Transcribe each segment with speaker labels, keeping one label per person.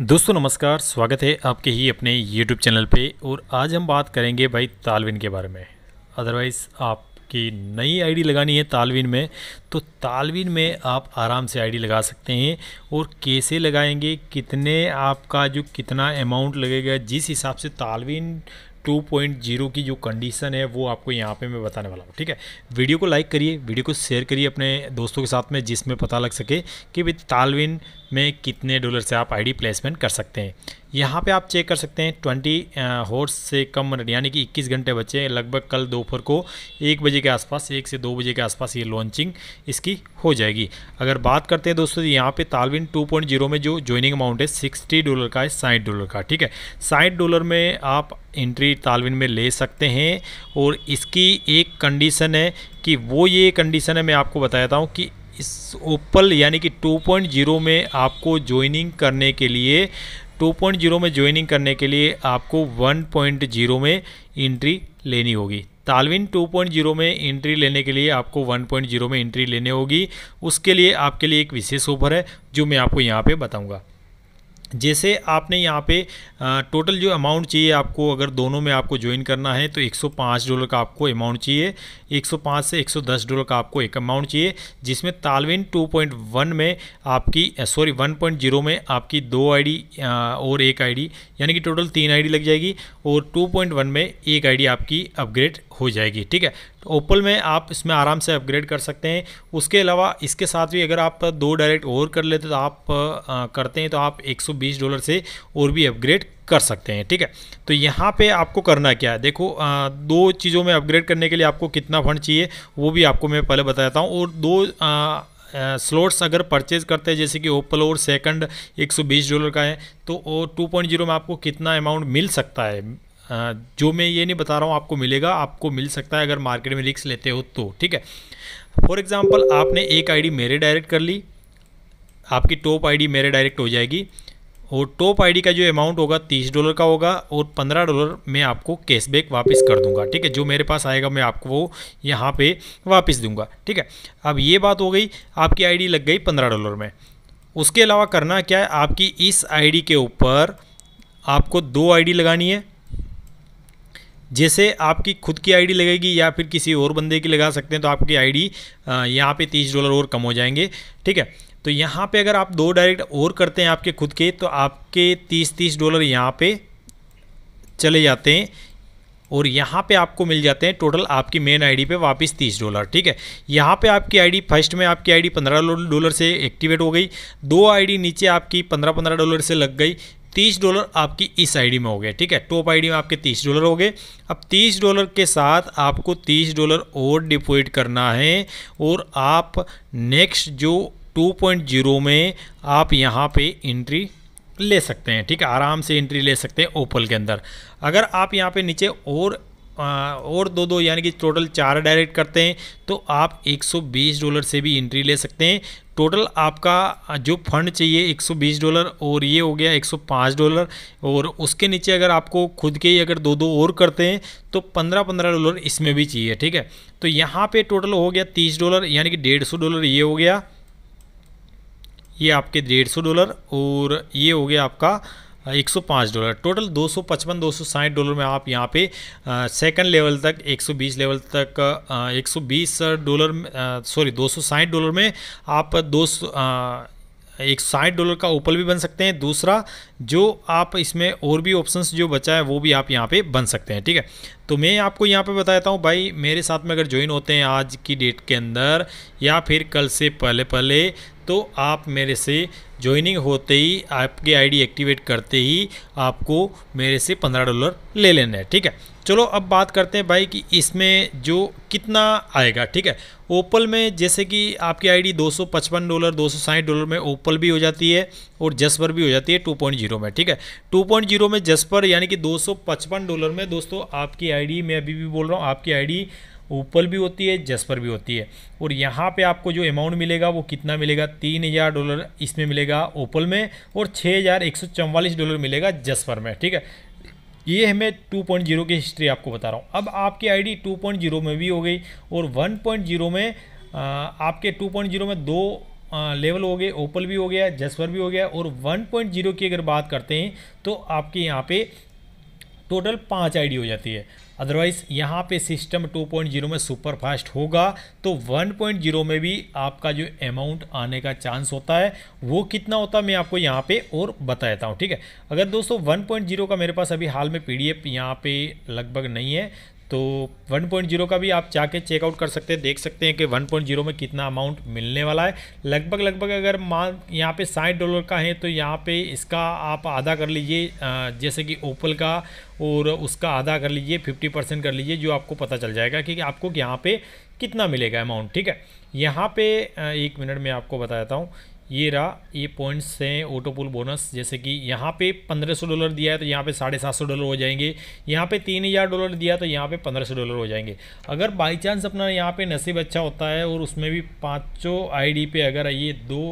Speaker 1: दोस्तों नमस्कार स्वागत है आपके ही अपने YouTube चैनल पे और आज हम बात करेंगे भाई तालविन के बारे में अदरवाइज़ आपकी नई आईडी लगानी है तालविन में तो तालविन में आप आराम से आईडी लगा सकते हैं और कैसे लगाएंगे कितने आपका जो कितना अमाउंट लगेगा जिस हिसाब से तालविन 2.0 की जो कंडीशन है वो आपको यहाँ पे मैं बताने वाला हूँ ठीक है वीडियो को लाइक करिए वीडियो को शेयर करिए अपने दोस्तों के साथ में जिसमें पता लग सके कि भाई तालविन में कितने डॉलर से आप आईडी प्लेसमेंट कर सकते हैं यहाँ पे आप चेक कर सकते हैं ट्वेंटी हॉर्स से कम यानी कि 21 घंटे बचे हैं लगभग कल दोपहर को एक बजे के आसपास एक से दो बजे के आसपास ये लॉन्चिंग इसकी हो जाएगी अगर बात करते हैं दोस्तों यहाँ पे तालविन 2.0 में जो ज्वाइनिंग अमाउंट है 60 डॉलर का है साठ डॉलर का ठीक है साठ डॉलर में आप एंट्री तालविन में ले सकते हैं और इसकी एक कंडीशन है कि वो ये कंडीशन है मैं आपको बताया हूँ कि इस ओपल यानी कि 2.0 में आपको ज्वाइनिंग करने के लिए 2.0 में ज्वाइनिंग करने के लिए आपको 1.0 में इंट्री लेनी होगी तालविन 2.0 में एंट्री लेने के लिए आपको 1.0 में एंट्री लेने होगी उसके लिए आपके लिए एक विशेष ऑफर है जो मैं आपको यहाँ पे बताऊँगा जैसे आपने यहाँ पे टोटल जो अमाउंट चाहिए आपको अगर दोनों में आपको ज्वाइन करना है तो 105 डॉलर का आपको अमाउंट चाहिए 105 से 110 डॉलर का आपको एक अमाउंट चाहिए जिसमें तालविन 2.1 में आपकी सॉरी 1.0 में आपकी दो आईडी और एक आईडी यानी कि टोटल तीन आईडी लग जाएगी और 2.1 में एक आईडी आपकी अपग्रेड हो जाएगी ठीक है ओप्पल में आप इसमें आराम से अपग्रेड कर सकते हैं उसके अलावा इसके साथ भी अगर आप दो डायरेक्ट और कर लेते तो आप आ, करते हैं तो आप 120 डॉलर से और भी अपग्रेड कर सकते हैं ठीक है तो यहाँ पे आपको करना क्या है देखो आ, दो चीज़ों में अपग्रेड करने के लिए आपको कितना फंड चाहिए वो भी आपको मैं पहले बताता हूँ और दो आ, स्लॉट्स अगर परचेज करते हैं जैसे कि ओप्पल और सेकंड 120 डॉलर का है तो टू पॉइंट जीरो में आपको कितना अमाउंट मिल सकता है जो मैं ये नहीं बता रहा हूँ आपको मिलेगा आपको मिल सकता है अगर मार्केट में रिक्स लेते हो तो ठीक है फॉर एग्ज़ाम्पल आपने एक आईडी मेरे डायरेक्ट कर ली आपकी टॉप आईडी मेरे डायरेक्ट हो जाएगी और टॉप आईडी का जो अमाउंट होगा तीस डॉलर का होगा और पंद्रह डॉलर मैं आपको कैशबैक वापस कर दूंगा ठीक है जो मेरे पास आएगा मैं आपको वो यहाँ पे वापस दूंगा ठीक है अब ये बात हो गई आपकी आईडी लग गई पंद्रह डॉलर में उसके अलावा करना क्या है आपकी इस आईडी के ऊपर आपको दो आईडी लगानी है जैसे आपकी खुद की आईडी लगेगी या फिर किसी और बंदे की लगा सकते हैं तो आपकी आईडी डी यहाँ पर तीस डॉलर और कम हो जाएंगे ठीक है तो यहाँ पे अगर आप दो डायरेक्ट और करते हैं आपके खुद के तो आपके तीस तीस डॉलर यहाँ पे चले जाते हैं और यहाँ पे आपको मिल जाते हैं टोटल आपकी मेन आईडी पे वापस 30 डॉलर ठीक है यहाँ पे आपकी आईडी फर्स्ट में आपकी आईडी 15 डॉलर से एक्टिवेट हो गई दो आईडी नीचे आपकी 15-15 डॉलर से लग गई तीस डॉलर आपकी इस आईडी में हो गए ठीक है टॉप आईडी में आपके तीस डॉलर हो गए अब तीस डॉलर के साथ आपको तीस डॉलर और डिपोजिट करना है और आप नेक्स्ट जो 2.0 में आप यहाँ पे एंट्री ले सकते हैं ठीक है आराम से एंट्री ले सकते हैं ओपल के अंदर अगर आप यहाँ पे नीचे और और दो दो यानी कि टोटल चार डायरेक्ट करते हैं तो आप 120 डॉलर से भी एंट्री ले सकते हैं टोटल आपका जो फंड चाहिए 120 डॉलर और ये हो गया 105 डॉलर और उसके नीचे अगर आपको खुद के ही अगर दो दो और करते हैं तो 15 15 डॉलर इसमें भी चाहिए ठीक है तो यहाँ पे टोटल हो गया 30 डॉलर यानी कि सौ डॉलर ये हो गया ये आपके सौ डॉलर और ये हो गया आपका 105 डॉलर टोटल 255 260 डॉलर में आप यहाँ पे सेकंड लेवल तक 120 लेवल तक आ, 120 डॉलर सॉरी 260 डॉलर में आप दो आ, एक साठ डॉलर का ओपल भी बन सकते हैं दूसरा जो आप इसमें और भी ऑप्शंस जो बचा है वो भी आप यहाँ पे बन सकते हैं ठीक है तो मैं आपको यहाँ पे बताता हूँ भाई मेरे साथ में अगर ज्वाइन होते हैं आज की डेट के अंदर या फिर कल से पहले पहले तो आप मेरे से ज्वाइनिंग होते ही आपकी आईडी एक्टिवेट करते ही आपको मेरे से पंद्रह डॉलर ले लेना है ठीक है चलो अब बात करते हैं भाई कि इसमें जो कितना आएगा ठीक है ओपल में जैसे कि आपकी आईडी 255 डॉलर 260 डॉलर में ओपल भी हो जाती है और जसपर भी हो जाती है 2.0 में ठीक है 2.0 में जसपर यानी कि 255 डॉलर में दोस्तों आपकी आईडी मैं अभी भी बोल रहा हूँ आपकी आईडी ओपल भी होती है जसपर भी होती है और यहाँ पे आपको जो अमाउंट मिलेगा वो कितना मिलेगा तीन हज़ार डॉलर इसमें मिलेगा ओपल में और छः हज़ार एक सौ चवालीस डॉलर मिलेगा जसपर में ठीक है ये मैं 2.0 की हिस्ट्री आपको बता रहा हूँ अब आपकी आईडी 2.0 में भी हो गई और 1.0 में टू आपके 2.0 में दो लेवल हो गए ओपल भी हो गया जसवर भी हो गया और 1.0 की अगर बात करते हैं तो आपके यहाँ पे टोटल पाँच आईडी हो जाती है अदरवाइज़ यहाँ पे सिस्टम 2.0 में सुपर फास्ट होगा तो 1.0 में भी आपका जो अमाउंट आने का चांस होता है वो कितना होता है मैं आपको यहाँ पे और बता देता हूँ ठीक है अगर दोस्तों 1.0 का मेरे पास अभी हाल में पी डी एफ यहाँ पर लगभग नहीं है तो 1.0 का भी आप जाके चेकआउट कर सकते हैं देख सकते हैं कि 1.0 में कितना अमाउंट मिलने वाला है लगभग लगभग अगर मान यहाँ पे साठ डॉलर का है तो यहाँ पे इसका आप आधा कर लीजिए जैसे कि ओपल का और उसका आधा कर लीजिए 50 परसेंट कर लीजिए जो आपको पता चल जाएगा कि आपको यहाँ पे कितना मिलेगा अमाउंट ठीक है यहाँ पे एक मिनट में आपको बता देता हूँ ये रहा ये पॉइंट्स हैं ऑटो पुल बोनस जैसे कि यहाँ पे 1500 डॉलर दिया है तो यहाँ पे साढ़े सात सौ डॉलर हो जाएंगे यहाँ पे तीन हज़ार डॉलर दिया तो यहाँ पे 1500 डॉलर हो जाएंगे अगर बाई चांस अपना यहाँ पे नसीब अच्छा होता है और उसमें भी पाँचों आईडी पे अगर ये दो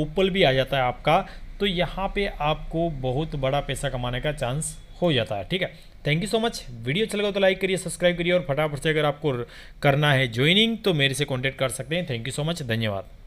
Speaker 1: ऊपर भी आ जाता है आपका तो यहाँ पर आपको बहुत बड़ा पैसा कमाने का चांस हो जाता है ठीक है thank you so much video अच्छा लगा तो लाइक करिए सब्सक्राइब करिए और फटाफट से अगर आपको करना है ज्वाइनिंग तो मेरे से कॉन्टैक्ट कर सकते हैं थैंक यू सो मच धन्यवाद